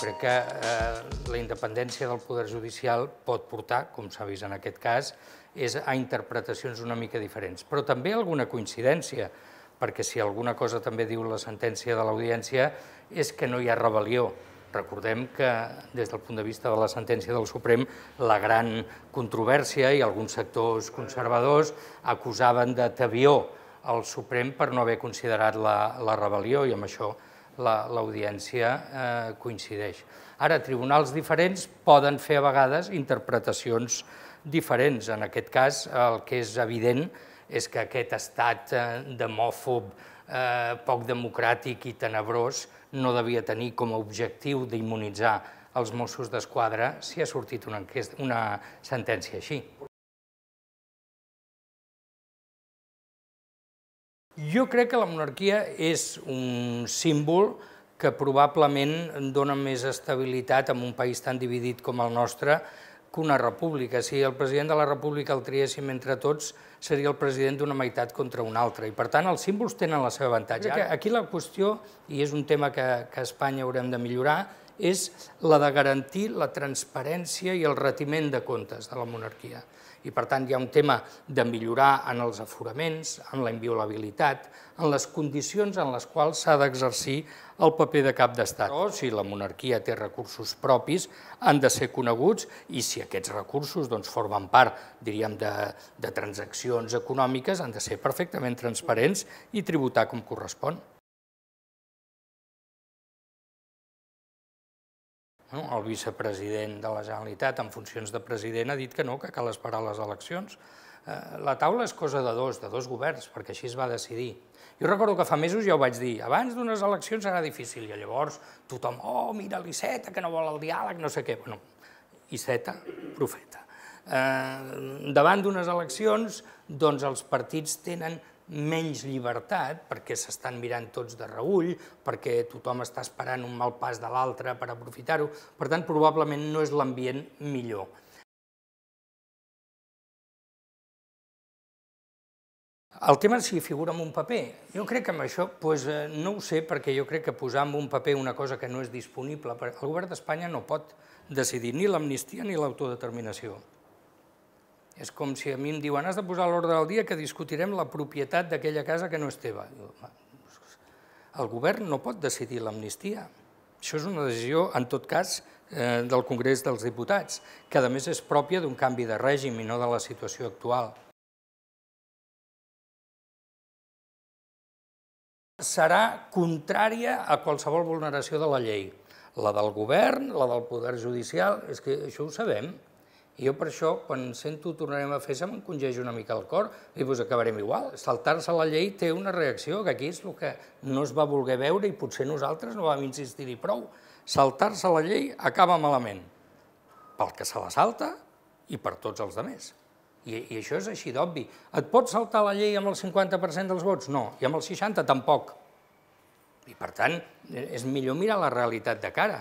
crec que eh, la independència del poder judicial pot portar, com s'ha vist en aquest cas, és a interpretacions una mica diferents. Però també alguna coincidència, perquè si alguna cosa també diu la sentència de l'audiència és que no hi ha rebel·lió. Recordem que, des del punt de vista de la sentència del Suprem, la gran controvèrsia i alguns sectors conservadors acusaven de tabió al Suprem per no haver considerat la, la rebel·lió i amb això l'audiència eh, coincideix. Ara, tribunals diferents poden fer a vegades interpretacions diferents. En aquest cas, el que és evident és que aquest estat eh, demòfob, eh, poc democràtic i tenebrós no devia tenir com a objectiu d'immunitzar els Mossos d'Esquadra si ha sortit una, una sentència així. Jo crec que la monarquia és un símbol que probablement dona més estabilitat en un país tan dividit com el nostre que una república. Si el president de la república el triéssim entre tots, seria el president d'una meitat contra una altra. I, per tant, els símbols tenen la seva avantatge. aquí la qüestió, i és un tema que, que a Espanya haurem de millorar, és la de garantir la transparència i el retiment de comptes de la monarquia. I per tant hi ha un tema de millorar en els aforaments, en la inviolabilitat, en les condicions en les quals s'ha d'exercir el paper de cap d'estat. Però si la monarquia té recursos propis, han de ser coneguts i si aquests recursos doncs, formen part, diríem, de, de transaccions econòmiques, han de ser perfectament transparents i tributar com correspon. No? El vicepresident de la Generalitat, en funcions de president, ha dit que no, que cal esperar les eleccions. Eh, la taula és cosa de dos, de dos governs, perquè així es va decidir. Jo recordo que fa mesos ja ho vaig dir, abans d'unes eleccions serà difícil, i llavors tothom, oh, mira l'Iceta, que no vol el diàleg, no sé què. Bueno, Iceta, profeta. Eh, davant d'unes eleccions, doncs els partits tenen menys llibertat, perquè s'estan mirant tots de reull, perquè tothom està esperant un mal pas de l'altre per aprofitar-ho. Per tant, probablement no és l'ambient millor. El tema si figura en un paper. Jo crec que amb això doncs, eh, no ho sé, perquè jo crec que posar en un paper una cosa que no és disponible, el govern d'Espanya no pot decidir ni l'amnistia ni l'autodeterminació. És com si a mi em diuen, has de posar a l'ordre del dia que discutirem la propietat d'aquella casa que no és teva. El govern no pot decidir l'amnistia. Això és una decisió, en tot cas, eh, del Congrés dels Diputats, que a més és pròpia d'un canvi de règim i no de la situació actual. Serà contrària a qualsevol vulneració de la llei. La del govern, la del Poder Judicial, és que això ho sabem. I jo per això, quan sento tornarem a fer, se m'encongeix una mica el cor, i doncs acabarem igual. Saltar-se la llei té una reacció, que aquí és el que no es va voler veure i potser nosaltres no vam insistir-hi prou. Saltar-se la llei acaba malament, pel que se la salta i per tots els altres. I, I això és així d'obvi. Et pots saltar la llei amb el 50% dels vots? No. I amb el 60% tampoc. I per tant, eh, és millor mirar la realitat de cara.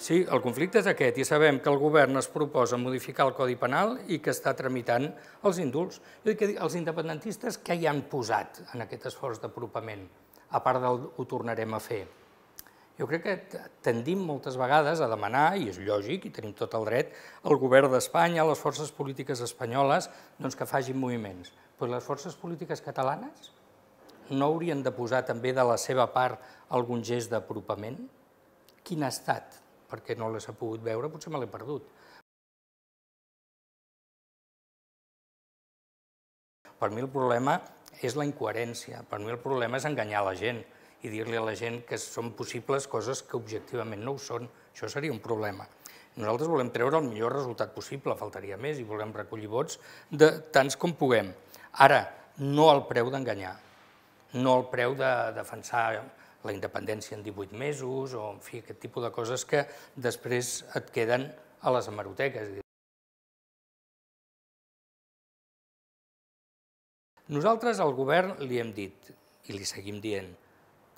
Sí, el conflicte és aquest i sabem que el govern es proposa modificar el Codi Penal i que està tramitant els indults. els independentistes què hi han posat en aquest esforç d'apropament, a part del ho tornarem a fer? Jo crec que tendim moltes vegades a demanar, i és lògic, i tenim tot el dret, al govern d'Espanya, a les forces polítiques espanyoles, doncs que facin moviments. Però les forces polítiques catalanes no haurien de posar també de la seva part algun gest d'apropament? Quin ha estat perquè no les ha pogut veure, potser me l'he perdut. Per mi el problema és la incoherència, per mi el problema és enganyar la gent i dir-li a la gent que són possibles coses que objectivament no ho són. Això seria un problema. Nosaltres volem treure el millor resultat possible, faltaria més, i volem recollir vots de tants com puguem. Ara, no al preu d'enganyar, no al preu de defensar la independència en 18 mesos, o en fi, aquest tipus de coses que després et queden a les hemeroteques. Nosaltres al govern li hem dit, i li seguim dient,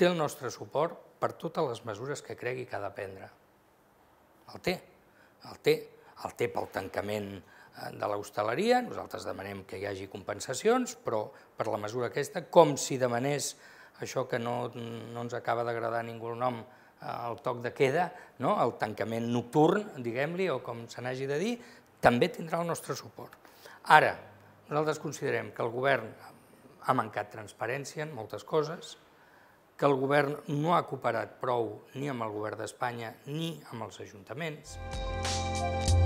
té el nostre suport per totes les mesures que cregui que ha de prendre. El té, el té. El té pel tancament eh, de l'hostaleria, nosaltres demanem que hi hagi compensacions, però per la mesura aquesta, com si demanés això que no, no ens acaba d'agradar ningú el nom, eh, el toc de queda, no? el tancament nocturn, diguem-li, o com se n'hagi de dir, també tindrà el nostre suport. Ara, nosaltres considerem que el govern ha mancat transparència en moltes coses, que el govern no ha cooperat prou ni amb el govern d'Espanya ni amb els ajuntaments. Música